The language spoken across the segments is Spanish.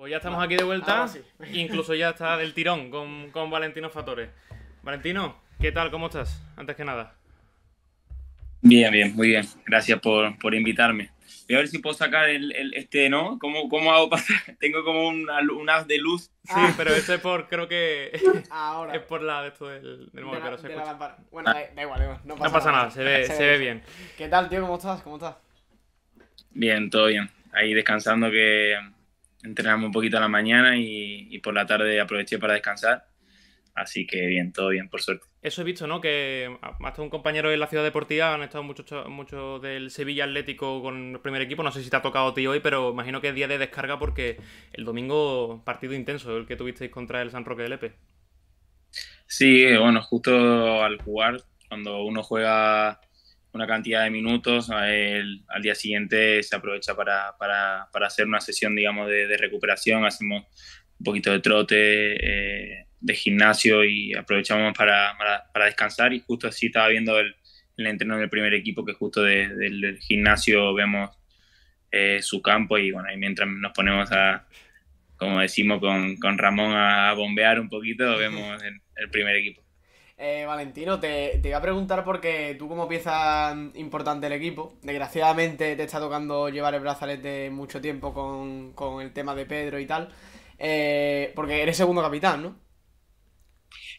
Pues ya estamos aquí de vuelta. Incluso ya está del tirón con, Valentino Fatore. Valentino, ¿qué tal? ¿Cómo estás? Antes que nada. Bien, bien, muy bien. Gracias por, invitarme. Voy a ver si puedo sacar el, este, ¿no? ¿Cómo, ¿Cómo, hago para...? Tengo como un haz de luz. Sí, ah. pero ese es por, creo que... Ahora. Es por la de esto del, móvil, pero se bueno, da, igual, da igual. No pasa, nada, ve, se ve bien. ¿Qué tal, tío? ¿Cómo estás? ¿Cómo estás? Bien, todo bien. Ahí descansando que entrenamos un poquito a la mañana y, por la tarde aproveché para descansar. Así que bien, todo bien, por suerte. Eso he visto, ¿no? Que hasta un compañero en la ciudad deportiva han estado muchos mucho del Sevilla Atlético con el primer equipo. No sé si te ha tocado a ti hoy, pero imagino que es día de descarga porque el domingo partido intenso, el que tuvisteis contra el San Roque de Lepe. Sí, bueno, justo al jugar, cuando uno juega una cantidad de minutos, al día siguiente se aprovecha para, para, hacer una sesión, digamos, de, recuperación, hacemos un poquito de trote, eh, de gimnasio y aprovechamos para, descansar y justo así estaba viendo el, el entreno del primer equipo que justo del gimnasio vemos eh, su campo y bueno, ahí mientras nos ponemos a, como decimos con, Ramón, a, bombear un poquito, vemos el primer equipo. Eh, Valentino, te, te, iba a preguntar porque tú como pieza importante del equipo, desgraciadamente te está tocando llevar el brazalete mucho tiempo con, el tema de Pedro y tal, eh, porque eres segundo capitán, ¿no?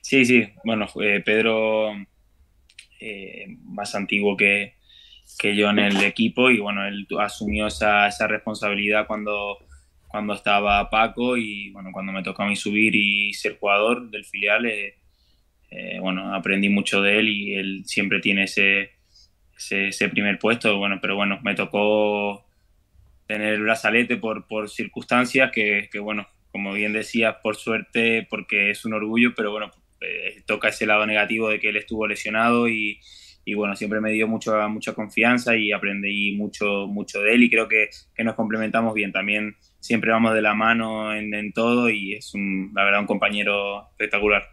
Sí, sí, bueno, eh, Pedro más antiguo que, yo en el equipo y bueno, él asumió esa, responsabilidad cuando, cuando estaba Paco y bueno, cuando me tocó a mí subir y ser jugador del filial eh, bueno, aprendí mucho de él y él siempre tiene ese, ese, primer puesto, bueno, pero bueno, me tocó tener el brazalete por, por circunstancias que, que, bueno, como bien decías, por suerte, porque es un orgullo, pero bueno, eh, toca ese lado negativo de que él estuvo lesionado y, y bueno, siempre me dio mucha, mucha confianza y aprendí mucho, mucho de él y creo que, que nos complementamos bien. También siempre vamos de la mano en, todo y es la verdad un compañero espectacular.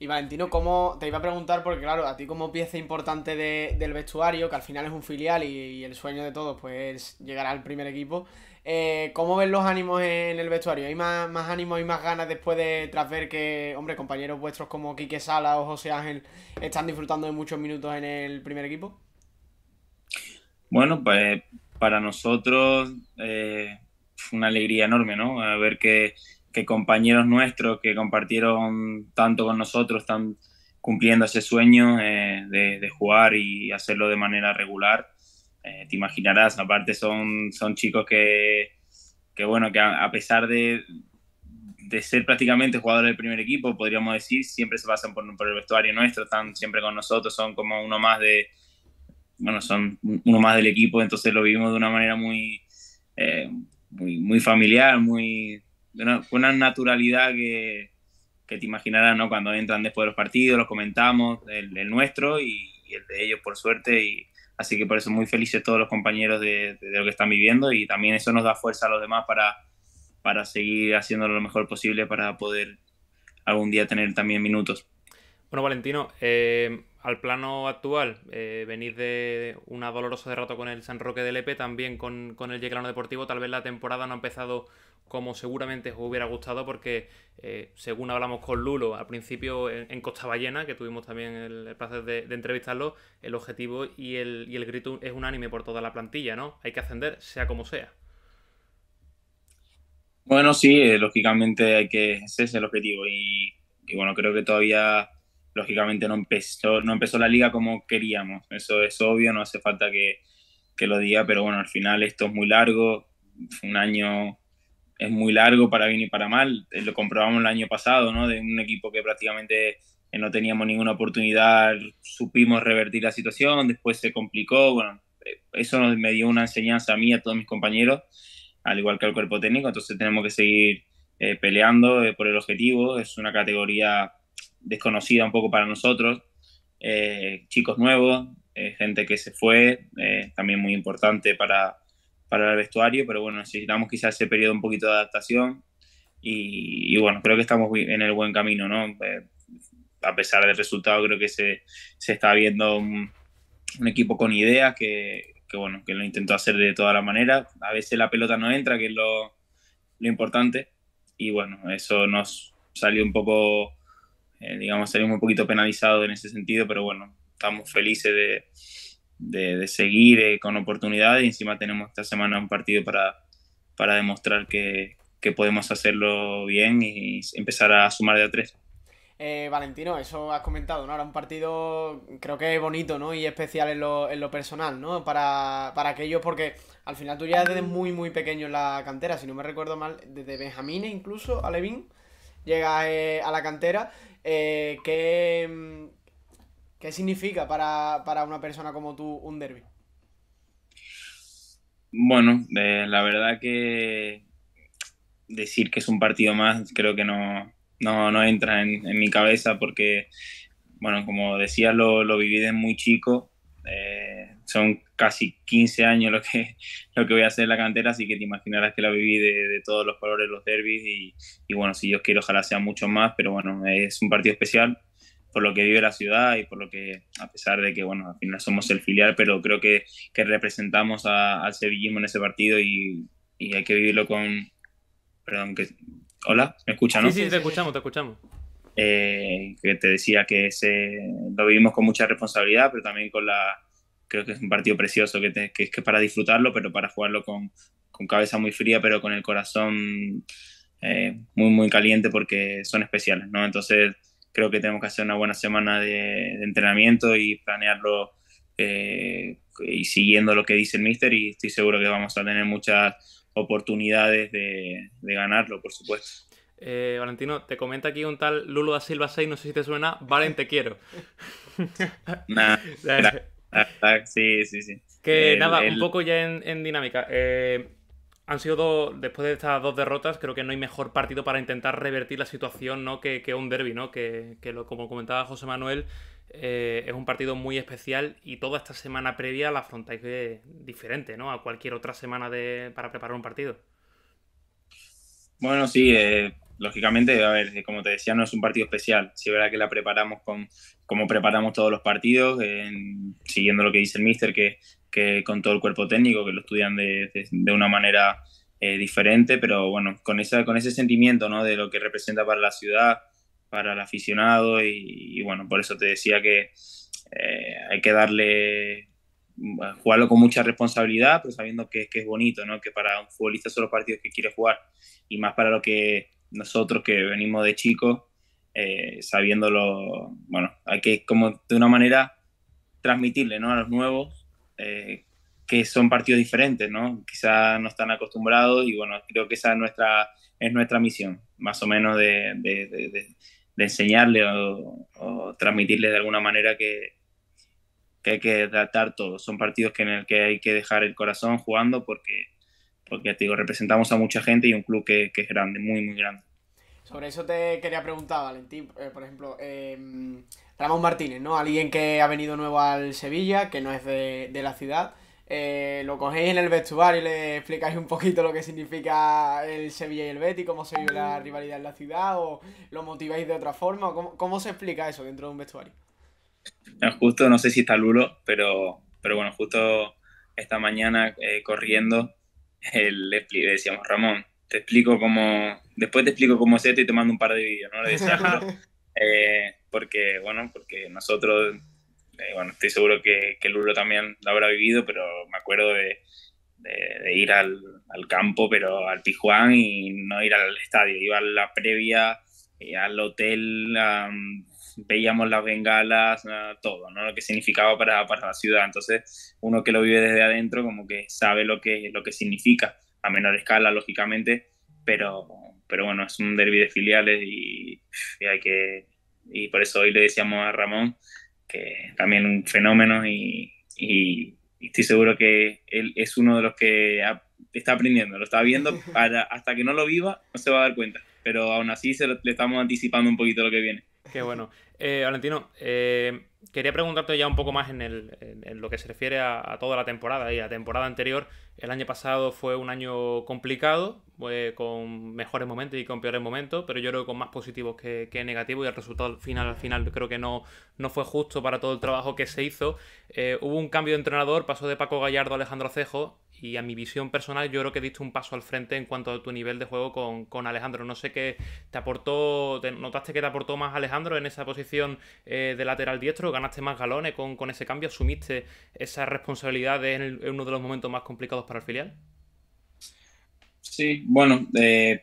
Y Valentino, ¿cómo te iba a preguntar? Porque claro, a ti como pieza importante del vestuario, que al final es un filial y, el sueño de todos pues es llegar al primer equipo, eh, ¿cómo ves los ánimos en el vestuario? ¿Hay más, más ánimos y más ganas después de tras ver que, hombre, compañeros vuestros como Quique Sala o José Ángel están disfrutando de muchos minutos en el primer equipo? Bueno, pues para nosotros eh, una alegría enorme, ¿no? A ver que compañeros nuestros que compartieron tanto con nosotros, están cumpliendo ese sueño eh, de, jugar y hacerlo de manera regular. Eh, te imaginarás, aparte son, son chicos que, que bueno, que a, pesar de, de ser prácticamente jugadores del primer equipo, podríamos decir, siempre se pasan por, por, el vestuario nuestro, están siempre con nosotros, son como uno más de, bueno, son uno más del equipo, entonces lo vivimos de una manera muy, eh, muy, muy, familiar, muy, una, con una naturalidad que, te imaginarás, ¿no? Cuando entran después de los partidos, los comentamos, el, nuestro y, el de ellos, por suerte. Y, así que por eso muy felices todos los compañeros de, lo que están viviendo y también eso nos da fuerza a los demás para, para seguir haciéndolo lo mejor posible para poder algún día tener también minutos. Bueno, Valentino, eh, al plano actual, eh, de una dolorosa derrota con el San Roque de Lepe, también con, el Yeclano Deportivo, tal vez la temporada no ha empezado como seguramente os hubiera gustado, porque eh, según hablamos con Lulo al principio en, Costa Ballena, que tuvimos también el, placer de, entrevistarlo, el objetivo y el, grito es unánime por toda la plantilla, ¿no? Hay que ascender, sea como sea. Bueno, sí, eh, lógicamente hay que, ese es el objetivo y bueno, creo que todavía lógicamente no empezó, no empezó la liga como queríamos. Eso es obvio, no hace falta que, lo diga, pero bueno, al final esto es muy largo, un año es muy largo para bien y para mal. Eh, lo comprobamos el año pasado, ¿no? De un equipo que prácticamente eh, no teníamos ninguna oportunidad, supimos revertir la situación, después se complicó, bueno, eh, eso me dio una enseñanza a mí, a todos mis compañeros, al igual que al cuerpo técnico, entonces tenemos que seguir peleando por el objetivo, es una categoría desconocida un poco para nosotros, eh, chicos nuevos, eh, gente que se fue, eh, también muy importante para, para, el vestuario, pero bueno, necesitamos quizás ese periodo un poquito de adaptación y, bueno, creo que estamos en el buen camino, ¿no? a pesar del resultado, creo que se, se está viendo un, equipo con ideas que, que, bueno, que lo intentó hacer de toda la manera. A veces la pelota no entra, que es lo, lo importante, y bueno, eso nos salió un poco eh, digamos, salimos un poquito penalizados en ese sentido, pero bueno, estamos felices de, de, seguir eh, con oportunidades y encima tenemos esta semana un partido para, para demostrar que, podemos hacerlo bien y empezar a sumar de a tres. Eh, Valentino, eso has comentado, ¿no? Ahora un partido creo que bonito, ¿no? Y especial en lo, en lo personal, ¿no? Para, aquellos, porque al final tú ya desde muy, muy pequeño en la cantera, si no me recuerdo mal, desde Benjamín e incluso, Alevín, llegas a la cantera. Eh, ¿qué, mm, ¿qué, significa para, una persona como tú un derby? Bueno, la verdad que decir que es un partido más creo que no, entra en, mi cabeza porque, bueno, como decía, lo, lo viví de muy chico eh, son casi 15 años lo que, lo que voy a hacer en la cantera, así que te imaginarás que la viví de, todos los colores, los derbis y, bueno, si yo quiero, ojalá sea mucho más, pero bueno, es un partido especial por lo que vive la ciudad y por lo que, a pesar de que, bueno, al final somos el filial, pero creo que, que representamos al sevillismo en ese partido y, hay que vivirlo con... Perdón, que... Hola, ¿me escuchan? Sí, sí, te escuchamos, te escuchamos eh, que te decía que lo vivimos con mucha responsabilidad, pero también con la... Creo que es un partido precioso, que, es que para disfrutarlo, pero para jugarlo con, cabeza muy fría, pero con el corazón eh, muy, muy caliente porque son especiales, ¿no? Entonces creo que tenemos que hacer una buena semana de, entrenamiento y planearlo eh, y siguiendo lo que dice el mister y estoy seguro que vamos a tener muchas oportunidades de ganarlo, por supuesto. Eh, Valentino, te comenta aquí un tal Lulo da Silva 6, no sé si te suena. Valen, te quiero. sí, sí, sí. Que nada, un poco ya en, dinámica. Eh, han sido dos, después de estas dos derrotas, creo que no hay mejor partido para intentar revertir la situación ¿no? que, un derby, ¿no? que, como comentaba José Manuel, eh, es un partido muy especial y toda esta semana previa la afrontáis diferente ¿no? a cualquier otra semana para preparar un partido. Bueno, sí, eh, lógicamente, a ver, eh, como te decía, no es un partido especial. Sí, es verdad que la preparamos con, como preparamos todos los partidos, siguiendo lo que dice el míster, que, con todo el cuerpo técnico, que lo estudian de, una manera eh, diferente, pero bueno, con, esa, con ese sentimiento ¿no? de lo que representa para la ciudad, para el aficionado, y, bueno, por eso te decía que eh, hay que darle jugarlo con mucha responsabilidad, pero sabiendo que, que, es bonito, ¿no? que para un futbolista son los partidos que quiere jugar y más para lo que nosotros que venimos de chicos, eh, sabiéndolo, bueno, hay que como de una manera transmitirle ¿no? a los nuevos eh, que son partidos diferentes, ¿no? Quizás no están acostumbrados y bueno, creo que esa es nuestra, es nuestra misión, más o menos de, de, enseñarle o, transmitirle de alguna manera que, que hay que tratar todo. Son partidos que en el que hay que dejar el corazón jugando porque porque digo, representamos a mucha gente y un club que, es grande, muy, muy grande. Sobre eso te quería preguntar, Valentín, eh, por ejemplo, em, Ramón Martínez, ¿no? Alguien que ha venido nuevo al Sevilla, que no es de, la ciudad. Eh, lo cogéis en el vestuario y le explicáis un poquito lo que significa el Sevilla y el Betty, cómo se vive la rivalidad en la ciudad, o lo motiváis de otra forma, ¿cómo, se explica eso dentro de un vestuario? justo, no sé si está Lulo, pero, pero bueno, justo esta mañana eh, corriendo le, decíamos, Ramón, te explico cómo, después te explico cómo es esto y te mando un par de vídeos, ¿no? Eh, porque, bueno, porque nosotros, eh, bueno, estoy seguro que, que Lulo también lo habrá vivido, pero me acuerdo de, ir al, campo, pero al Tijuán y no ir al estadio, iba a la previa, eh, al hotel, veíamos las bengalas, ah, todo, ¿no? Lo que significaba para, para la ciudad. Entonces, uno que lo vive desde adentro como que sabe lo que, lo que significa, a menor escala, lógicamente, pero, pero bueno, es un derby de filiales y, hay que... Y por eso hoy le decíamos a Ramón que también un fenómeno y, estoy seguro que él es uno de los que está aprendiendo, lo está viendo, para, hasta que no lo viva no se va a dar cuenta, pero aún así se le estamos anticipando un poquito lo que viene. Qué bueno. Eh, Valentino, eh, quería preguntarte ya un poco más en, lo que se refiere a, toda la temporada y a la temporada anterior. El año pasado fue un año complicado, con mejores momentos y con peores momentos, pero yo creo que con más positivos que, negativos y el resultado final al final creo que no, no fue justo para todo el trabajo que se hizo. Eh, hubo un cambio de entrenador, pasó de Paco Gallardo a Alejandro Cejo y a mi visión personal yo creo que diste un paso al frente en cuanto a tu nivel de juego con, Alejandro. No sé qué te aportó, notaste que te aportó más Alejandro en esa posición eh, de lateral diestro ganaste más galones con, con ese cambio, asumiste esa responsabilidad en, uno de los momentos más complicados para el filial. Sí, bueno, eh,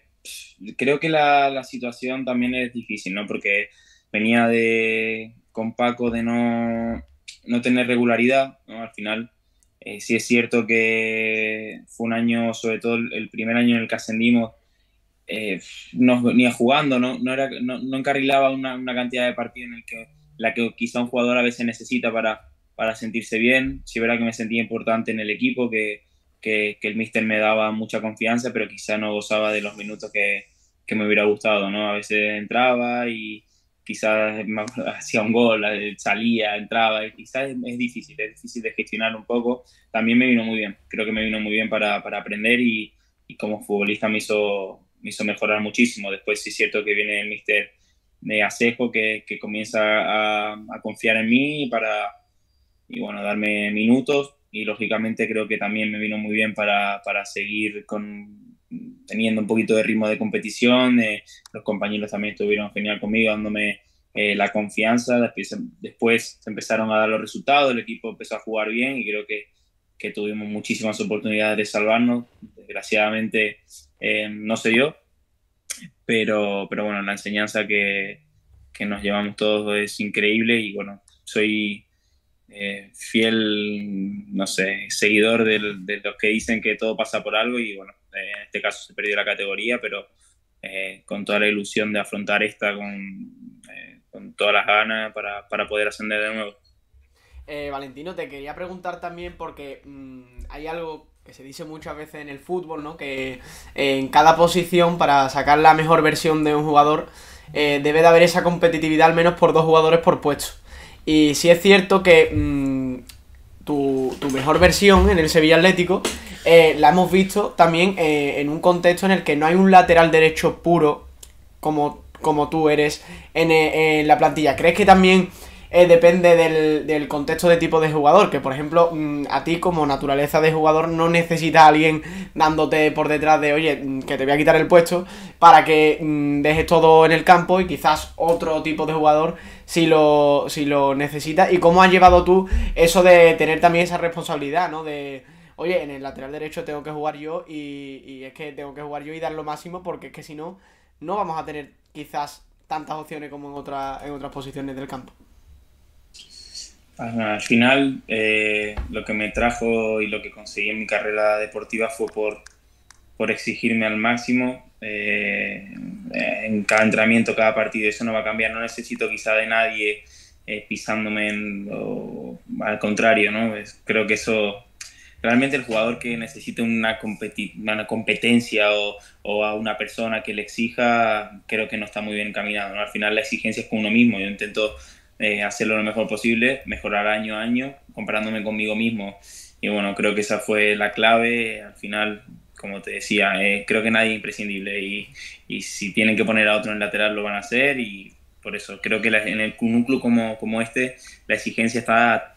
creo que la, la, situación también es difícil, ¿no? Porque venía de con Paco de no, no tener regularidad, ¿no? Al final, eh, sí es cierto que fue un año, sobre todo el primer año en el que ascendimos, eh, nos venía jugando, no, no, era, no encarrilaba una, una, cantidad de partidos en el que la que quizá un jugador a veces necesita para, para sentirse bien. Sí, verá que me sentía importante en el equipo, que, el míster me daba mucha confianza, pero quizá no gozaba de los minutos que, me hubiera gustado, ¿no? A veces entraba y quizás hacía un gol, eh, salía, entraba, y quizás es, difícil, es difícil de gestionar un poco. También me vino muy bien, creo que me vino muy bien para, aprender y, como futbolista me hizo, me hizo mejorar muchísimo. Después sí es cierto que viene el míster me Acejo que, que comienza a, confiar en mí para, y bueno, darme minutos y lógicamente creo que también me vino muy bien para, para seguir con, teniendo un poquito de ritmo de competición, eh, los compañeros también estuvieron genial conmigo dándome eh, la confianza, después, empezaron a dar los resultados, el equipo empezó a jugar bien y creo que, que tuvimos muchísimas oportunidades de salvarnos, desgraciadamente eh, no se dio, pero, pero bueno, la enseñanza que, nos llevamos todos es increíble y bueno, soy eh, fiel, no sé, seguidor de los que dicen que todo pasa por algo y bueno, eh, en este caso se perdió la categoría, pero eh, con toda la ilusión de afrontar esta con, con todas las ganas para, poder ascender de nuevo. Valentino, te quería preguntar también porque mm, hay algo que se dice muchas veces en el fútbol, ¿no? Que eh, en cada posición, para sacar la mejor versión de un jugador, eh, debe de haber esa competitividad al menos por dos jugadores por puesto. Y sí es cierto que mm, tu, mejor versión en el Sevilla Atlético eh, la hemos visto también en un contexto en el que no hay un lateral derecho puro como, como tú eres en, en la plantilla. ¿Crees que también eh, depende del, contexto de tipo de jugador. Que por ejemplo, mm, a ti como naturaleza de jugador no necesitas a alguien dándote por detrás de, oye, mm, que te voy a quitar el puesto para que mm, dejes todo en el campo y quizás otro tipo de jugador si lo, si lo necesita. Y cómo has llevado tú eso de tener también esa responsabilidad, ¿no? De oye, en el lateral derecho tengo que jugar yo y, es que tengo que jugar yo y dar lo máximo porque es que si no, no vamos a tener quizás tantas opciones como en, otra, en otras posiciones del campo. Al final, eh, lo que me trajo y lo que conseguí en mi carrera deportiva fue por, por exigirme al máximo. Eh, eh, en cada entrenamiento, cada partido, eso no va a cambiar. No necesito quizá de nadie pisándome al contrario, ¿no? creo que eso realmente el jugador que necesite una, competencia o, a una persona que le exija, creo que no está muy bien encaminado. Al final la exigencia es con uno mismo. Yo intento eh, hacerlo lo mejor posible, mejorar año a año, comparándome conmigo mismo. Y bueno, creo que esa fue la clave. Al final, como te decía, eh, creo que nadie es imprescindible y, si tienen que poner a otro en lateral lo van a hacer y por eso creo que en el, un club como, como este la exigencia está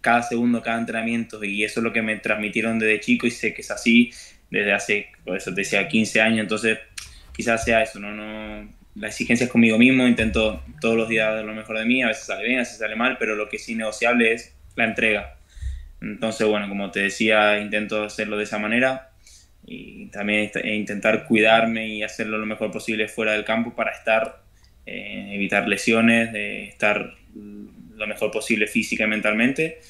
cada segundo, cada entrenamiento y eso es lo que me transmitieron desde chico y sé que es así desde hace, por eso te decía, 15 años, entonces quizás sea eso, ¿no? no la exigencia es conmigo mismo, intento todos los días dar lo mejor de mí, a veces sale bien, a veces sale mal, pero lo que es innegociable es la entrega. Entonces, bueno, como te decía, intento hacerlo de esa manera y también e intentar cuidarme y hacerlo lo mejor posible fuera del campo para estar, eh, evitar lesiones, estar lo mejor posible física y mentalmente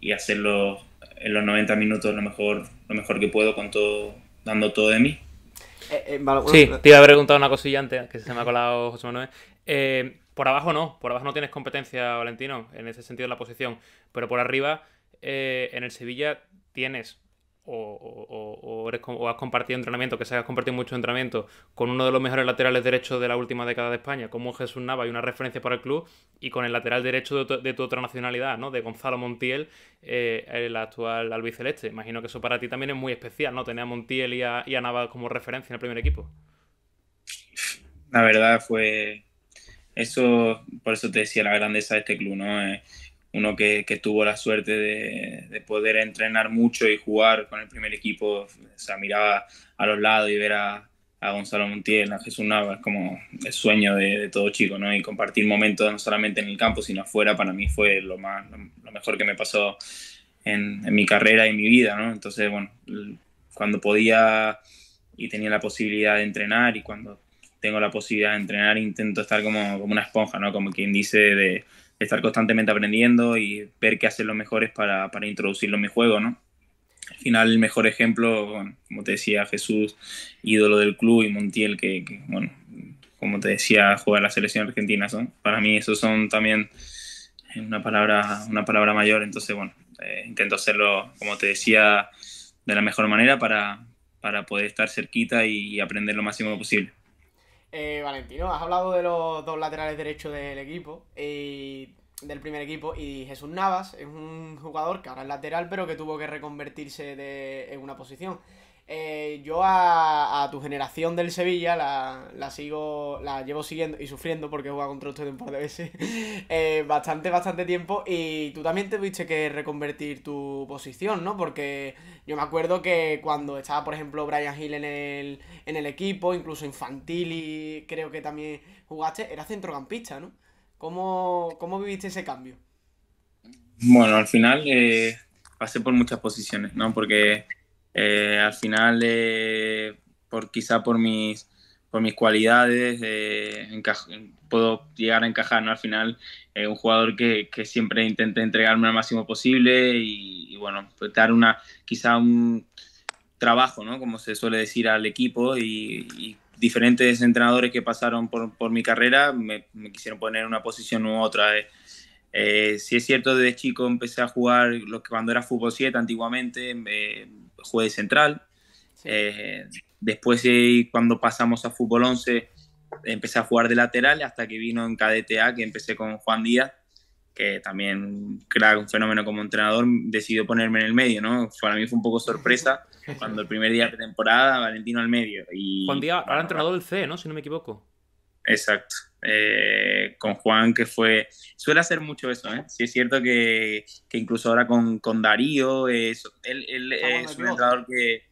y hacerlo en los 90 minutos lo mejor, lo mejor que puedo con dando todo de mí. Eh, eh, sí, eh. te iba a preguntar una cosilla antes, que se me ha colado José Manuel. por abajo no, por abajo no tienes competencia, Valentino, en ese sentido de la posición. Pero por arriba, en el Sevilla tienes o, o, has compartido entrenamiento, que se has compartido mucho entrenamiento con uno de los mejores laterales derechos de la última década de España, como Jesús Nava y una referencia para el club, y con el lateral derecho de tu, otra nacionalidad, ¿no? De Gonzalo Montiel, eh, el actual albiceleste. Imagino que eso para ti también es muy especial, ¿no? Tener a Montiel y a, Nava como referencia en el primer equipo. La verdad fue... Eso, por eso te decía la grandeza de este club, ¿no? Eh, uno que, tuvo la suerte de, poder entrenar mucho y jugar con el primer equipo, o sea, miraba a los lados y ver a, Gonzalo Montiel, a Jesús es como el sueño de, todo chico, ¿no? Y compartir momentos no solamente en el campo, sino afuera, para mí fue lo, más, lo mejor que me pasó en, mi carrera y en mi vida, ¿no? Entonces, bueno, cuando podía y tenía la posibilidad de entrenar y cuando tengo la posibilidad de entrenar intento estar como, como una esponja, ¿no? Como quien dice de estar constantemente aprendiendo y ver qué hacen los mejores para, introducirlo en mi juego, ¿no? Al final, el mejor ejemplo, como te decía Jesús, ídolo del club y Montiel, que, bueno, como te decía, juega la selección argentina. Son, para mí, esos son también eh, una palabra, una palabra mayor. Entonces, bueno, eh, intento hacerlo, como te decía, de la mejor manera para, para poder estar cerquita y aprender lo máximo posible. Eh, Valentino, has hablado de los dos laterales derechos del equipo y del primer equipo y Jesús Navas es un jugador que ahora es lateral pero que tuvo que reconvertirse de, en una posición. Eh, yo a, a, tu generación del Sevilla la, sigo, la llevo siguiendo y sufriendo porque he jugado contra usted un par de veces eh, bastante, bastante tiempo y tú también te tuviste que reconvertir tu posición, ¿no? Porque yo me acuerdo que cuando estaba, por ejemplo, Brian Hill en el, en el equipo, incluso infantil y creo que también jugaste, era centrocampista, ¿no? ¿Cómo, viviste ese cambio? Bueno, al final eh, pasé por muchas posiciones, ¿no? Porque eh, al final, eh, por quizá por mis, por mis cualidades, eh, puedo llegar a encajar, ¿no? Al final, un jugador que, siempre intenta entregarme al máximo posible y, bueno, pues dar una, quizá un trabajo, ¿no? Como se suele decir al equipo y, diferentes entrenadores que pasaron por, mi carrera me, quisieron poner en una posición u otra. si es cierto, desde chico empecé a jugar lo que cuando era fútbol 7 antiguamente, jugué eh, de central. después, cuando pasamos a fútbol 11, empecé a jugar de lateral hasta que vino en KDTA, que empecé con Juan Díaz, que también, crea un fenómeno como entrenador, decidió ponerme en el medio, ¿no? Para mí fue un poco sorpresa cuando el primer día de temporada, Valentino al medio. Juan Díaz, ahora entrenador del C, ¿no? Si no me equivoco. Exacto. Eh, con Juan, que fue, suele hacer mucho eso, ¿eh? Sí es cierto que, que incluso ahora con, con Darío, él, ah, es un entrenador que,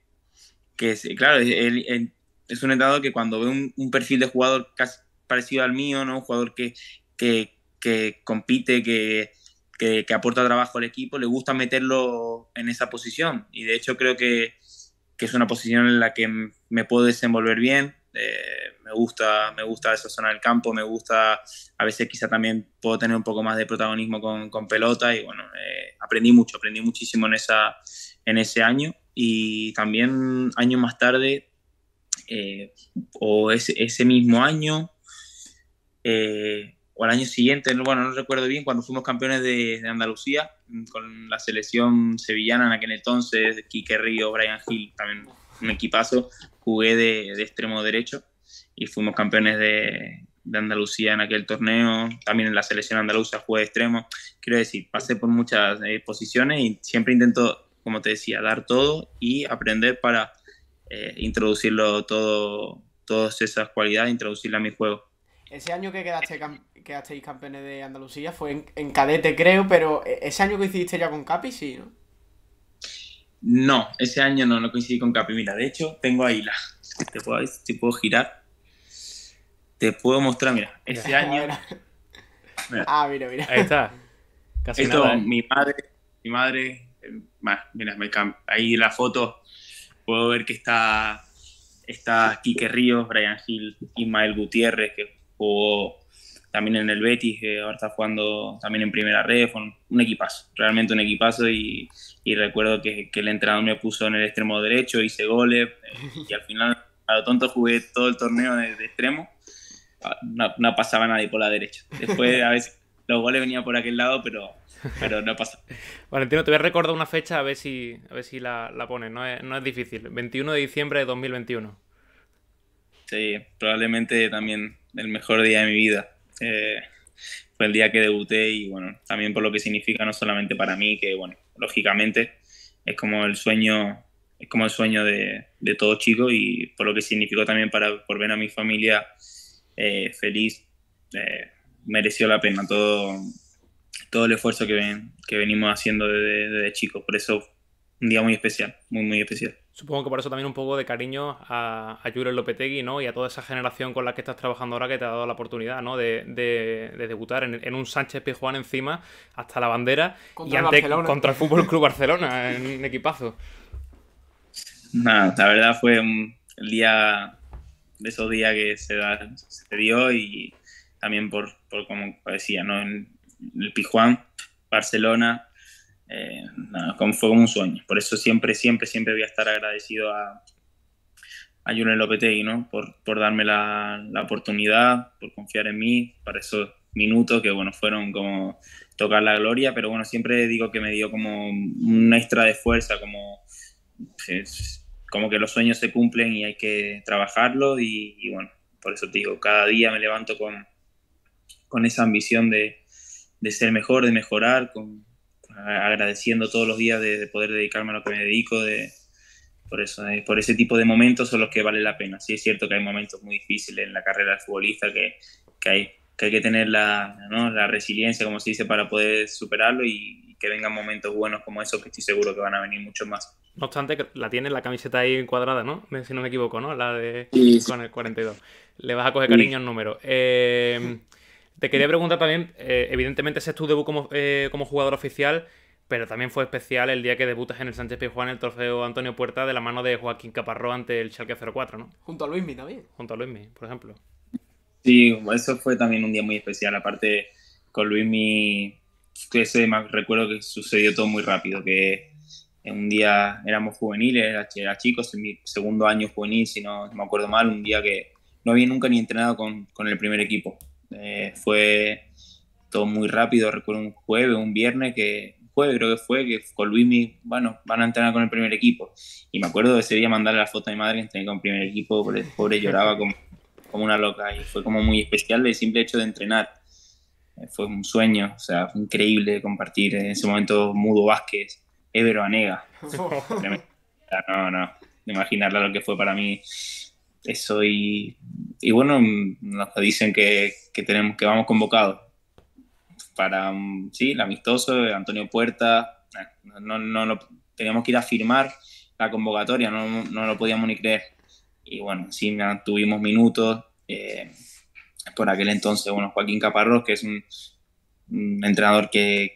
que claro, es un entrenador que cuando ve un, perfil de jugador casi parecido al mío, ¿no? Un jugador que, que, que compite, que, que, aporta trabajo al equipo, le gusta meterlo en esa posición. Y de hecho creo que, que es una posición en la que me puedo desenvolver bien. Eh, me gusta, me gusta esa zona del campo, me gusta, a veces quizá también puedo tener un poco más de protagonismo con, pelota y bueno, eh, aprendí mucho, aprendí muchísimo en, esa, en ese año y también año más tarde eh, o ese, ese, mismo año eh, o al año siguiente, bueno, no recuerdo bien, cuando fuimos campeones de, Andalucía mm, con la selección sevillana en aquel entonces, Quique Río, Brian Hill, también un equipazo, jugué de extremo derecho y fuimos campeones de, Andalucía en aquel torneo, también en la selección andaluza jugué de extremo, quiero decir, pasé por muchas eh, posiciones y siempre intento, como te decía, dar todo y aprender para eh, introducirlo todo, todas esas cualidades, introducirla a mi juego. Ese año que quedaste quedasteis campeones de Andalucía fue en, cadete, creo, pero eh, ese año coincidiste ya con Capi, sí, ¿no? No, ese año no, no coincidí con Capi. Mira, de hecho, tengo ahí la... Te te puedo girar te puedo mostrar, mira, ese año. Ah, mira, mira. Ahí está. Esto, ¿eh? mi madre, mi madre, eh, mira, me ahí la foto puedo ver que está, está Quique Ríos, Brian Hill, Ismael Gutiérrez, que jugó también en el Betis, que ahora está jugando también en primera red, fue un, equipazo, realmente un equipazo y, recuerdo que, el entrenador me puso en el extremo derecho, hice goles eh, y al final a lo tonto jugué todo el torneo de extremo no, pasaba nadie por la derecha. Después a veces los goles venían por aquel lado, pero, pero no pasa. Valentino, te voy a recordar una fecha a ver si, a ver si la, la pones. No es, difícil. 21 de diciembre de 2021. Sí, probablemente también el mejor día de mi vida. Eh, fue el día que debuté y bueno, también por lo que significa no solamente para mí, que bueno, lógicamente es como el sueño, como el sueño de, de todo chico y por lo que significó también para por ver a mi familia eh, feliz, eh, mereció la pena todo, todo el esfuerzo que, que venimos haciendo desde, chicos. Por eso, un día muy especial, muy, muy especial. Supongo que por eso también un poco de cariño a, a Lopetegui, ¿no? Y a toda esa generación con la que estás trabajando ahora que te ha dado la oportunidad, De, debutar en, un Sánchez Pizjuán encima, hasta la bandera contra y ante, contra el Fútbol Club Barcelona, en un equipazo. Nada, la verdad fue un, el día de esos días que se, da, se dio y también por, por como decía, ¿no? En el Pijuán, Barcelona, eh, fue como un sueño. Por eso siempre, siempre, siempre voy a estar agradecido a, a Julen Lopetegui, ¿no? Por, por darme la, la, oportunidad, por confiar en mí, para esos minutos que, bueno, fueron como tocar la gloria, pero bueno, siempre digo que me dio como una extra de fuerza, como como que los sueños se cumplen y hay que trabajarlos y, bueno, por eso te digo, cada día me levanto con, con esa ambición de, ser mejor, de mejorar, con, agradeciendo todos los días de, poder dedicarme a lo que me dedico, de, por eso, eh, por ese tipo de momentos son los que vale la pena. Sí es cierto que hay momentos muy difíciles en la carrera de futbolista que, hay, que tener la, la resiliencia, como se dice, para poder superarlo y, que vengan momentos buenos como esos, que estoy seguro que van a venir muchos más. No obstante, la tienes la camiseta ahí encuadrada, ¿no? Si no me equivoco, ¿no? La de con el 42. Le vas a coger cariño al número. Eh, te quería preguntar también, eh, evidentemente ese es tu debut como, eh, como jugador oficial, pero también fue especial el día que debutas en el Sánchez Pizjuán el trofeo Antonio Puerta de la mano de Joaquín Caparró ante el Schalke 04, ¿no? Junto a Luismi también. Junto a Luismi, por ejemplo. Sí, eso fue también un día muy especial. Aparte, con Luismi ese más recuerdo que sucedió todo muy rápido, que un día éramos juveniles, era, chicos, en mi segundo año juvenil, si no, me acuerdo mal, un día que no había nunca ni entrenado con, con el primer equipo. Eh, fue todo muy rápido, recuerdo un jueves, un viernes, que jueves creo que fue, que con Luis me, bueno, van a entrenar con el primer equipo. Y me acuerdo de ese día mandarle la foto a mi madre que entrené con el primer equipo, el pobre lloraba como, como una loca y fue como muy especial el simple hecho de entrenar eh, fue un sueño, o sea, fue increíble compartir en ese momento Mudo Vázquez, Evero Anega. Ah, no, no, imaginarla lo que fue para mí eso y, y bueno, mm, nos dicen que, que, tenemos, que vamos convocados para, mm, sí, el amistoso, eh, Antonio Puerta, eh, no, no, lo, teníamos que ir a firmar la convocatoria, no, no lo podíamos ni creer. Y bueno, sí, tuvimos minutos. Eh, por aquel entonces, bueno, Joaquín Caparrós, que es un, entrenador que,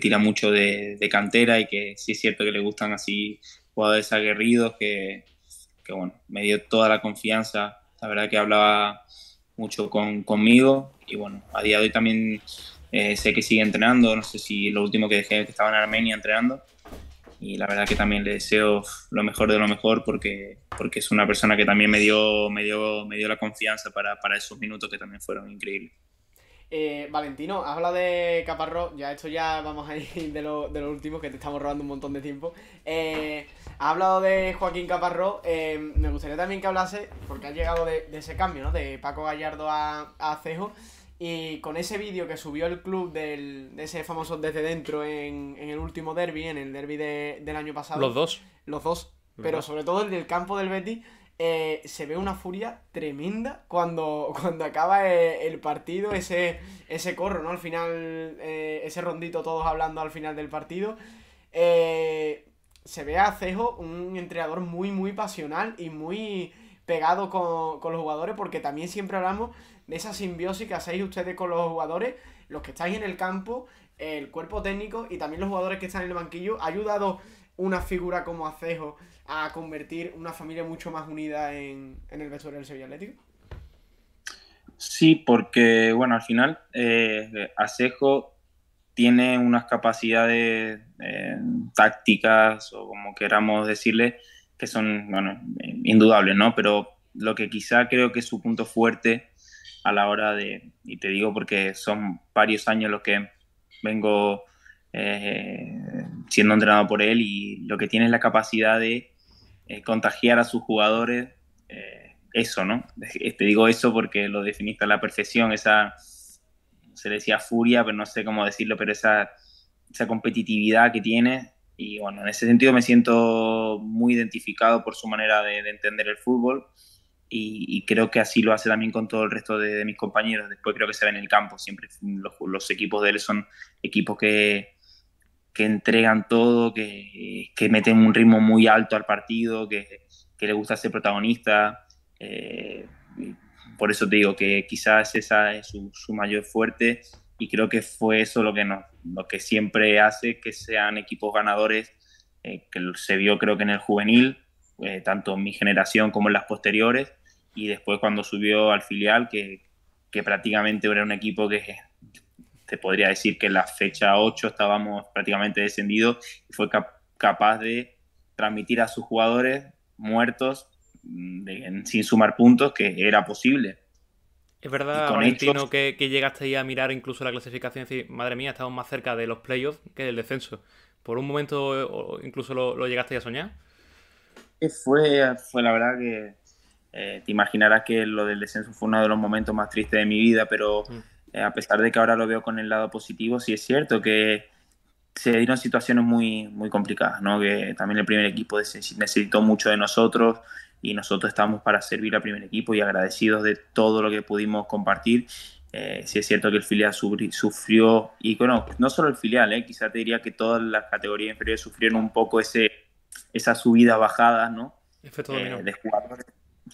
tira mucho de, cantera y que sí es cierto que le gustan así jugadores aguerridos, que, que bueno, me dio toda la confianza, la verdad que hablaba mucho conmigo y bueno, a día de hoy también eh, sé que sigue entrenando, no sé si lo último que dejé que estaba en Armenia entrenando, y la verdad que también le deseo lo mejor de lo mejor porque, porque es una persona que también me dio, me dio, me dio la confianza para, esos minutos que también fueron increíbles. Eh, Valentino, has hablado de Caparrós, ya esto ya vamos a ir de lo, de último, que te estamos robando un montón de tiempo. Eh, ha hablado de Joaquín Caparrós, eh, me gustaría también que hablase, porque ha llegado de, ese cambio, ¿no? De Paco Gallardo a, a Cejo. Y con ese vídeo que subió el club de ese famoso desde dentro en, el último derby, en el derby de, del año pasado. Los dos. Los dos. pero sobre todo el del campo del Betis. Eh, se ve una furia tremenda cuando, cuando acaba eh, el partido, ese, ese corro, ¿no? Al final, eh, ese rondito todos hablando al final del partido. se ve a Cejo un entrenador muy, muy pasional y muy pegado con, con los jugadores porque también siempre hablamos de esa simbiosis que hacéis ustedes con los jugadores, los que estáis en el campo, el cuerpo técnico y también los jugadores que están en el banquillo, ha ayudado una figura como Acejo a convertir una familia mucho más unida en, el vestuario del Sevilla Atlético? Sí, porque bueno, al final eh, Acejo tiene unas capacidades eh, tácticas o como queramos decirle que son, bueno, eh, indudables, ¿no? Pero lo que quizá creo que es su punto fuerte a la hora de, y te digo porque son varios años los que vengo eh, siendo entrenado por él y lo que tiene es la capacidad de eh, contagiar a sus jugadores eh, eso, ¿no? Te digo eso porque lo definiste a la perfección, esa, se le decía furia, pero no sé cómo decirlo, pero esa, esa competitividad que tiene y bueno, en ese sentido me siento muy identificado por su manera de entender el fútbol y, creo que así lo hace también con todo el resto de, mis compañeros. Después creo que se ve en el campo, siempre los, equipos de él son equipos que, que entregan todo, que, que, meten un ritmo muy alto al partido, que, le gusta ser protagonista. Eh, por eso te digo que quizás esa es su, mayor fuerte y creo que fue eso lo que, nos, lo que siempre hace que sean equipos ganadores, eh, que se vio creo que en el juvenil, eh, tanto en mi generación como en las posteriores, y después cuando subió al filial, que, prácticamente era un equipo que te podría decir que en la fecha 8 estábamos prácticamente descendidos y fue capaz de transmitir a sus jugadores muertos mm, sin sumar puntos que era posible. Es verdad, Valentino, que, que, llegaste ahí a mirar incluso la clasificación y decir, madre mía, estamos más cerca de los playoffs que del descenso. ¿Por un momento incluso lo, lo llegaste a soñar? Eh, fue, fue la verdad que eh, te imaginarás que lo del descenso fue uno de los momentos más tristes de mi vida, pero mm. eh, a pesar de que ahora lo veo con el lado positivo, sí es cierto que se dieron situaciones muy, muy complicadas, ¿no? que también el primer equipo necesitó mucho de nosotros y nosotros estamos para servir al primer equipo y agradecidos de todo lo que pudimos compartir. Eh, sí es cierto que el filial sufrió, y bueno, no solo el filial, eh, te diría que todas las categorías inferiores sufrieron un poco ese, esa subida, bajadas, ¿no? Eh,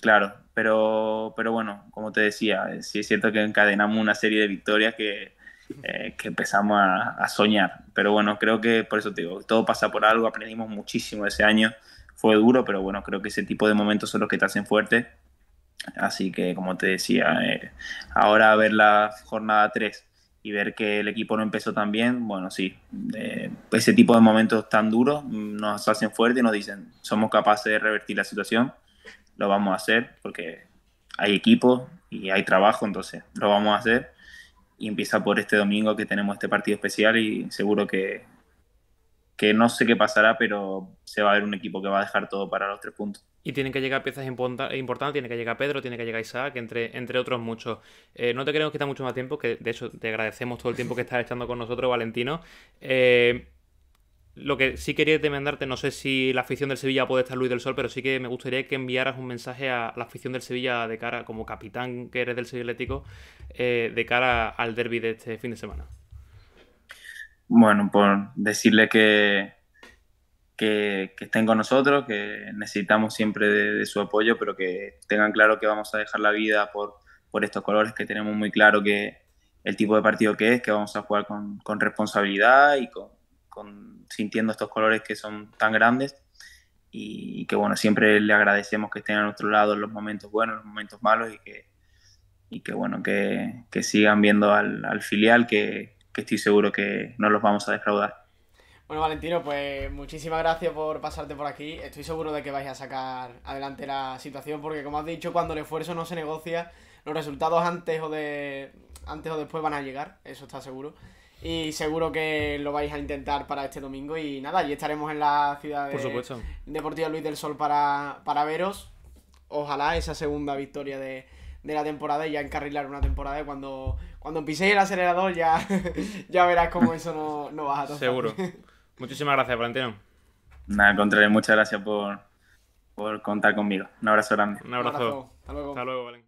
Claro, pero, pero bueno, como te decía, eh, sí es cierto que encadenamos una serie de victorias que, eh, empezamos a, soñar. Pero bueno, creo que por eso te digo, todo pasa por algo, aprendimos muchísimo ese año, fue duro, pero bueno, creo que ese tipo de momentos son los que te hacen fuerte. Así que, como te decía, eh, ahora ver la jornada 3 y ver que el equipo no empezó tan bien, bueno, sí, ese tipo de momentos tan duros nos hacen fuerte y nos dicen, somos capaces de revertir la situación lo vamos a hacer porque hay equipo y hay trabajo, entonces lo vamos a hacer. Y empieza por este domingo que tenemos este partido especial y seguro que, que no sé qué pasará, pero se va a ver un equipo que va a dejar todo para los tres puntos. Y tienen que llegar piezas importantes, tiene que llegar Pedro, tiene que llegar Isaac, entre, entre otros muchos. Eh, no te queremos quitar mucho más tiempo, que de hecho te agradecemos todo el tiempo que estás echando con nosotros, Valentino. Eh, lo que sí quería demandarte, no sé si la afición del Sevilla puede estar Luis del Sol, pero sí que me gustaría que enviaras un mensaje a la afición del Sevilla de cara, como capitán que eres del Sevilla Atlético, eh, de cara al derby de este fin de semana. Bueno, por decirle que, que, estén con nosotros, que necesitamos siempre de, su apoyo, pero que tengan claro que vamos a dejar la vida por, por estos colores, que tenemos muy claro que el tipo de partido que es, que vamos a jugar con, con responsabilidad y con sintiendo estos colores que son tan grandes y que bueno, siempre le agradecemos que estén a nuestro lado en los momentos buenos, en los momentos malos y que, y que bueno, que, que sigan viendo al, al filial que, que estoy seguro que no los vamos a defraudar. Bueno, Valentino, pues muchísimas gracias por pasarte por aquí. Estoy seguro de que vais a sacar adelante la situación, porque como has dicho, cuando el esfuerzo no se negocia, los resultados antes o de antes o después van a llegar, eso está seguro. Y seguro que lo vais a intentar para este domingo. Y nada, allí estaremos en la ciudad de supuesto. Deportiva Luis del Sol para, para veros. Ojalá esa segunda victoria de, la temporada y ya encarrilar una temporada. cuando, cuando el acelerador ya, ya verás cómo eso no, va a Seguro. Muchísimas gracias, Valentino. Nada, muchas gracias por, contar conmigo. Un abrazo grande. Un abrazo. Hasta luego. Hasta luego,